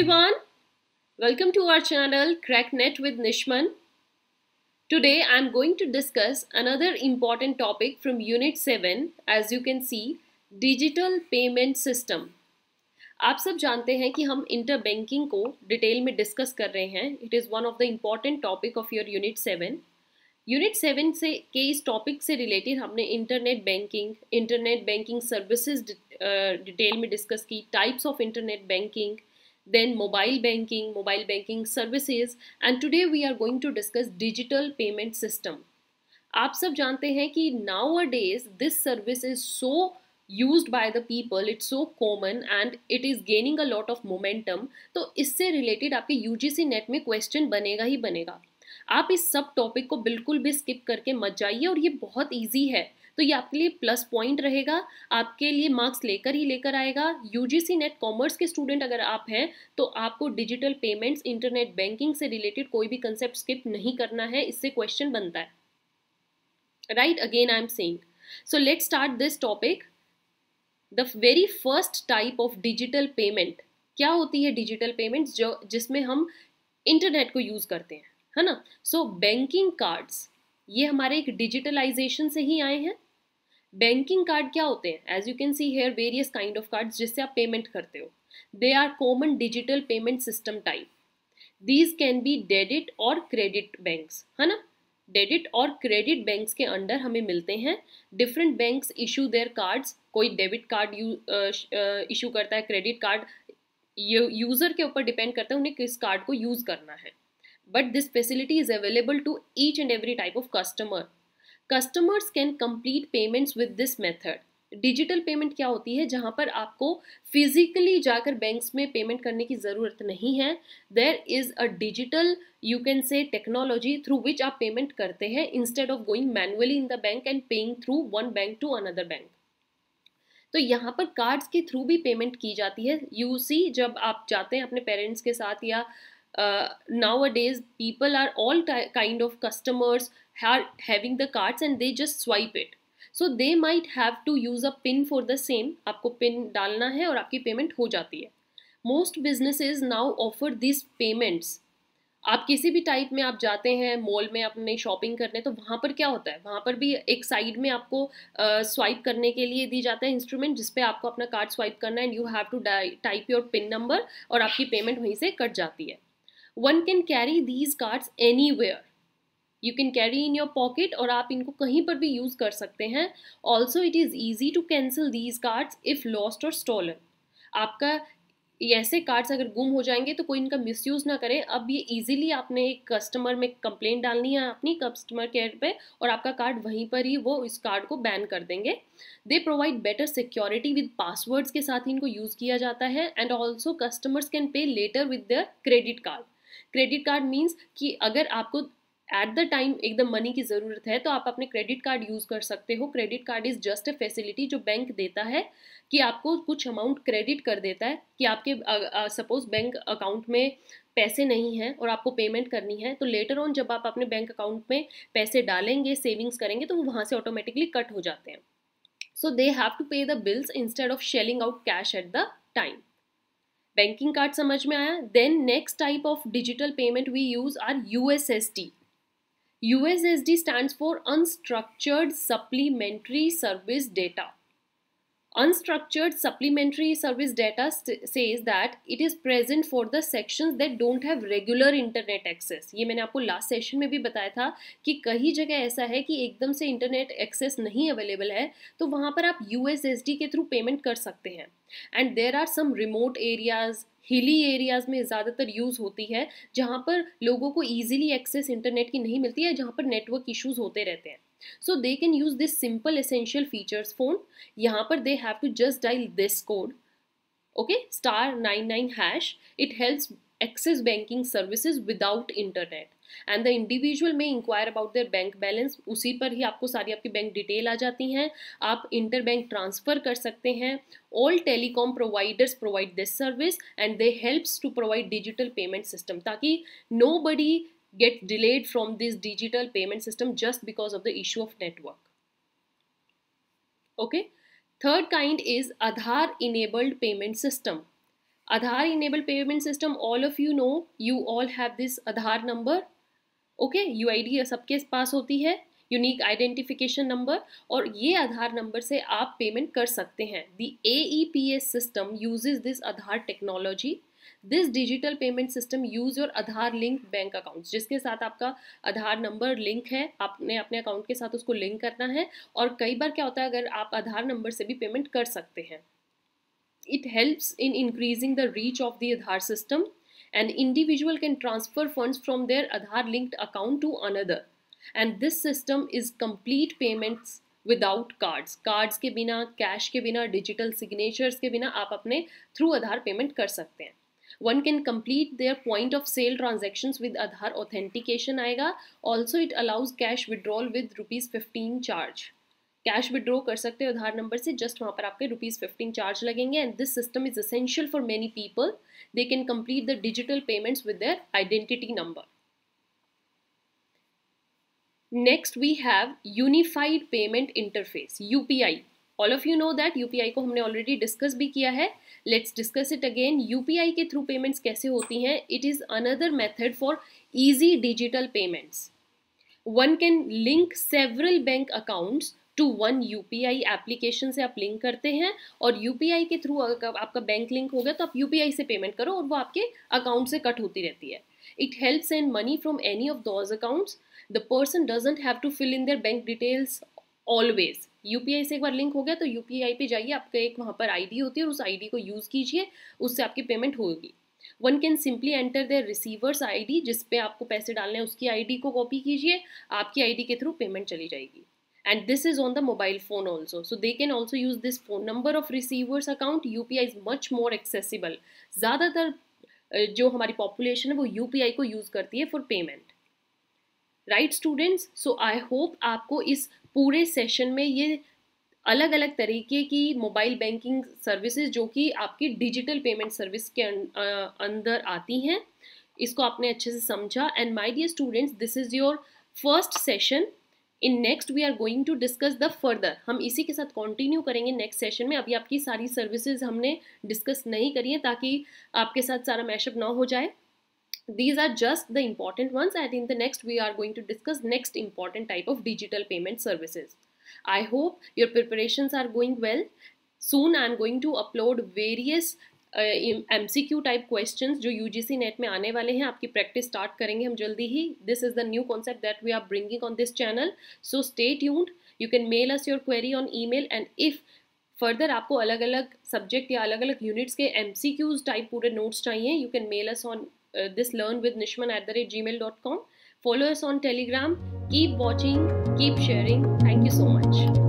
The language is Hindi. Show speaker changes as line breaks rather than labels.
everyone. Welcome to our channel CrackNet with Nishman. Today I am going to discuss another important topic from Unit 7 as you can see digital payment system आप सब जानते हैं कि हम इंटर बैंकिंग को डिटेल में डिस्कस कर रहे हैं it is one of the important topic of your unit seven unit seven से के इस टॉपिक से रिलेटेड हमने internet banking internet banking services detail में डिस्कस की types of internet banking then mobile banking, mobile banking services, and today we are going to discuss digital payment system. आप सब जानते हैं कि nowadays this service is so use by the people it's so common and it is gaining a lot of momentum तो इससे रिलेटेड आपके यू नेट में क्वेश्चन बनेगा ही बनेगा आप इस सब टॉपिक को बिल्कुल भी स्किप करके मत जाइए और ये बहुत ईजी है तो ये आपके लिए प्लस पॉइंट रहेगा आपके लिए मार्क्स लेकर ही लेकर आएगा यूजीसी नेट कॉमर्स के स्टूडेंट अगर आप हैं तो आपको डिजिटल पेमेंट्स इंटरनेट बैंकिंग से रिलेटेड कोई भी कंसेप्ट स्किप नहीं करना है इससे क्वेश्चन बनता है right again I am saying so let start this topic the very first type of digital payment क्या होती है डिजिटल पेमेंट्स जो जिसमें हम इंटरनेट को यूज़ करते हैं है ना सो बैंकिंग कार्ड्स ये हमारे एक डिजिटलाइजेशन से ही आए हैं बैंकिंग कार्ड क्या होते हैं as you can see here various kind of cards जिससे आप पेमेंट करते हो they are common digital payment system type these can be debit और क्रेडिट बैंक्स है ना डेबिट और क्रेडिट बैंक्स के अंडर हमें मिलते हैं different banks issue their cards कोई डेबिट कार्ड इशू करता है क्रेडिट कार्ड यूज़र के ऊपर डिपेंड करता है उन्हें किस कार्ड को यूज़ करना है but this facility is available to each and every type of customer. Customers can complete payments with this method. Digital payment क्या होती है जहाँ पर आपको फिजिकली जाकर बैंक्स में पेमेंट करने की ज़रूरत नहीं है there is a digital you can say technology through which आप पेमेंट करते हैं instead of going manually in the bank and paying through one bank to another bank तो यहाँ पर कार्ड्स के थ्रू भी पेमेंट की जाती है यू सी जब आप जाते हैं अपने पेरेंट्स के साथ या uh, nowadays people are all kind of customers are having the cards and they just swipe it so they might have to use a pin for the same आपको पिन डालना है और आपकी पेमेंट हो जाती है most businesses now offer this payments आप किसी भी टाइप में आप जाते हैं मॉल में अपने शॉपिंग करने तो वहाँ पर क्या होता है वहाँ पर भी एक साइड में आपको स्वाइप uh, करने के लिए दी जाता है इंस्ट्रूमेंट जिसपे आपको अपना कार्ड स्वाइप करना है and you have to type your pin number और आपकी पेमेंट वहीं से कट जाती है one can carry these cards anywhere you can carry in your pocket और आप इनको कहीं पर भी यूज़ कर सकते हैं also it is easy to cancel these cards if lost और स्टोलन आपका ऐसे कार्ड्स अगर गुम हो जाएंगे तो कोई इनका मिसयूज़ ना करें अब ये इजीली आपने एक कस्टमर में कंप्लेन डालनी है अपनी कस्टमर केयर पे और आपका कार्ड वहीं पर ही वो इस कार्ड को बैन कर देंगे they provide better security with passwords के साथ ही इनको यूज़ किया जाता है and also customers can pay later with the credit card credit card means कि अगर आपको एट द टाइम एकदम मनी की ज़रूरत है तो आप अपने क्रेडिट कार्ड यूज़ कर सकते हो credit card is just a facility जो बैंक देता है कि आपको कुछ अमाउंट क्रेडिट कर देता है कि आपके सपोज बैंक अकाउंट में पैसे नहीं हैं और आपको पेमेंट करनी है तो लेटर ऑन जब आप अपने बैंक अकाउंट में पैसे डालेंगे सेविंग्स करेंगे तो वो वहाँ से ऑटोमेटिकली कट हो जाते हैं so they have to pay the bills instead of shelling out cash at the time banking card समझ में आया then next type of digital payment we use are U S S D U S S D stand for unstructured supplementary service data Unstructured supplementary service data says that it is present for the sections that don't have regular internet access. ये मैंने आपको लास्ट सेशन में भी बताया था कि कई जगह ऐसा है कि एकदम से इंटरनेट एक्सेस नहीं अवेलेबल है तो वहाँ पर आप यू के थ्रू पेमेंट कर सकते हैं and there are some remote areas hilly areas में ज़्यादातर यूज़ होती है जहाँ पर लोगों को ईजिली एक्सेस इंटरनेट की नहीं मिलती है जहाँ पर नेटवर्क इशूज़ होते रहते हैं so they can use this simple essential features phone यहाँ पर they have to just dial this code okay star nine nine hash it helps access banking services without internet and the individual में inquire about their bank balance उसी पर ही आपको सारी आपकी बैंक डिटेल आ जाती हैं आप इंटर बैंक ट्रांसफ़र कर सकते हैं all telecom providers provide this service and they helps to provide digital payment system ताकि nobody get delayed from this digital payment system just because of the issue of network. Okay. Third kind is Aadhaar enabled payment system. Aadhaar enabled payment system, all of you know, you all have this Aadhaar number. Okay U I D सबके पास होती है यूनिक आइडेंटिफिकेशन नंबर और ये आधार नंबर से आप पेमेंट कर सकते हैं the A E P S system uses this Aadhaar technology this digital payment system use your Aadhaar link bank account जिसके साथ आपका आधार नंबर लिंक है आपने अपने अकाउंट के साथ उसको लिंक करना है और कई बार क्या होता है अगर आप आधार नंबर से भी पेमेंट कर सकते हैं it helps in increasing the reach of the Aadhaar system and individual can transfer funds from their Aadhaar linked account to another and this system is complete payments without cards cards के बिना कैश के बिना डिजिटल सिग्नेचर्स के बिना आप अपने थ्रू आधार पेमेंट कर सकते हैं One can complete their point of sale transactions with Aadhaar authentication आएगा. Also it allows cash withdrawal with rupees 15 charge. Cash withdraw कर सकते हो आधार नंबर से जस्ट वहाँ पर आपके रुपीज़ फिफ्टीन चार्ज लगेंगे and this system is essential for many people they can complete the digital payments with their identity number next we have unified payment interface UPI all of you know that UPI को हमने ऑलरेडी डिस्कस भी किया है let's discuss it again UPI के थ्रू पेमेंट्स कैसे होती हैं it is another method for easy digital payments one can link several bank accounts to one U application से आप लिंक करते हैं और यू के थ्रू अगर आपका बैंक लिंक होगा तो आप यू से पेमेंट करो और वो आपके अकाउंट से कट होती रहती है it help send money from any of those accounts the person doesn't have to fill in their bank details always you say एक बार लिंक हो गया तो यू पे जाइए आपका एक वहाँ पर आईडी होती है और उस आईडी को यूज़ कीजिए उससे आपकी पेमेंट होगी one can simply enter the receiver's I D जिसपे आपको पैसे डालने हैं उसकी आईडी को कॉपी कीजिए आपकी आईडी के थ्रू पेमेंट चली जाएगी is on the mobile phone also so they so also use this phone number of receiver's account U P I is much more accessible ज़्यादातर जो हमारी पॉपुलेशन है वो यू को यूज़ करती है for payment right students so I hope आपको इस पूरे सेशन में ये अलग अलग तरीके की मोबाइल बैंकिंग सर्विसेज जो कि आपकी डिजिटल पेमेंट सर्विस के अं-, अं-, अंदर आती हैं इसको आपने अच्छे से समझा and my dear students this is your first session in next we are going to discuss the further हम इसी के साथ कंटिन्यू करेंगे नेक्स्ट सेशन में अभी आपकी सारी सर्विसेज हमने डिस्कस नहीं करी हैं ताकि आपके साथ सारा मैशअप ना हो जाए these are just the important ones and in the next we are going to discuss next important type of digital payment services i hope your preparations are going well soon i am going to upload various M C Q type question जो यू जी सी नेट में आने वाले हैं आपकी प्रैक्टिस स्टार्ट करेंगे हम जल्दी ही this is the new concept that we are bringing on this channel so stay tuned you can mail us your query on email and if further आपको अलग अलग सब्जेक्ट या अलग अलग यूनिट्स के एम सी क्यूज टाइप पूरे नोट्स चाहिए you can mail us on this learn with निशमन at the rate Gmail dot com follow us on Telegram keep watching keep sharing thank you so much